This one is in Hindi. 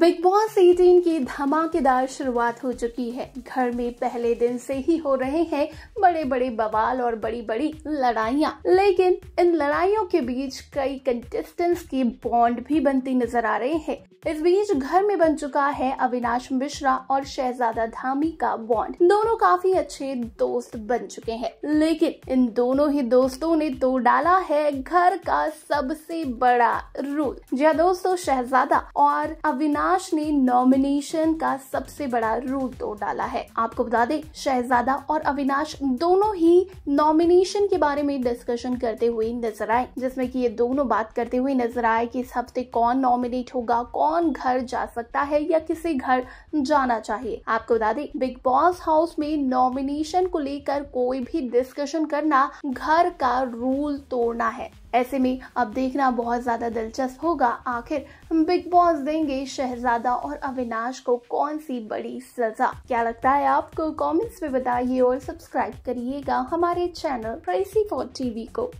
बिग बॉस 18 की धमाकेदार शुरुआत हो चुकी है घर में पहले दिन से ही हो रहे हैं बड़े बड़े बवाल और बड़ी बड़ी लड़ाइया लेकिन इन लड़ाइयों के बीच कई कंटेस्टेंट्स के बॉन्ड भी बनती नजर आ रहे हैं इस बीच घर में बन चुका है अविनाश मिश्रा और शहजादा धामी का बॉन्ड दोनों काफी अच्छे दोस्त बन चुके हैं लेकिन इन दोनों ही दोस्तों ने तोड़ डाला है घर का सबसे बड़ा रूल जहाँ दोस्तों शहजादा और अविनाश प्रकाश ने नॉमिनेशन का सबसे बड़ा रूल तोड़ डाला है आपको बता दें शहजादा और अविनाश दोनों ही नॉमिनेशन के बारे में डिस्कशन करते हुए नजर आए जिसमें कि ये दोनों बात करते हुए नजर आए कि इस हफ्ते कौन नॉमिनेट होगा कौन घर जा सकता है या किसे घर जाना चाहिए आपको बता दें बिग बॉस हाउस में नॉमिनेशन को लेकर कोई भी डिस्कशन करना घर का रूल तोड़ना है ऐसे में अब देखना बहुत ज़्यादा दिलचस्प होगा आखिर बिग बॉस देंगे शहजादा और अविनाश को कौन सी बड़ी सजा क्या लगता है आपको कमेंट्स में बताइए और सब्सक्राइब करिएगा हमारे चैनल रेसी फॉर टीवी को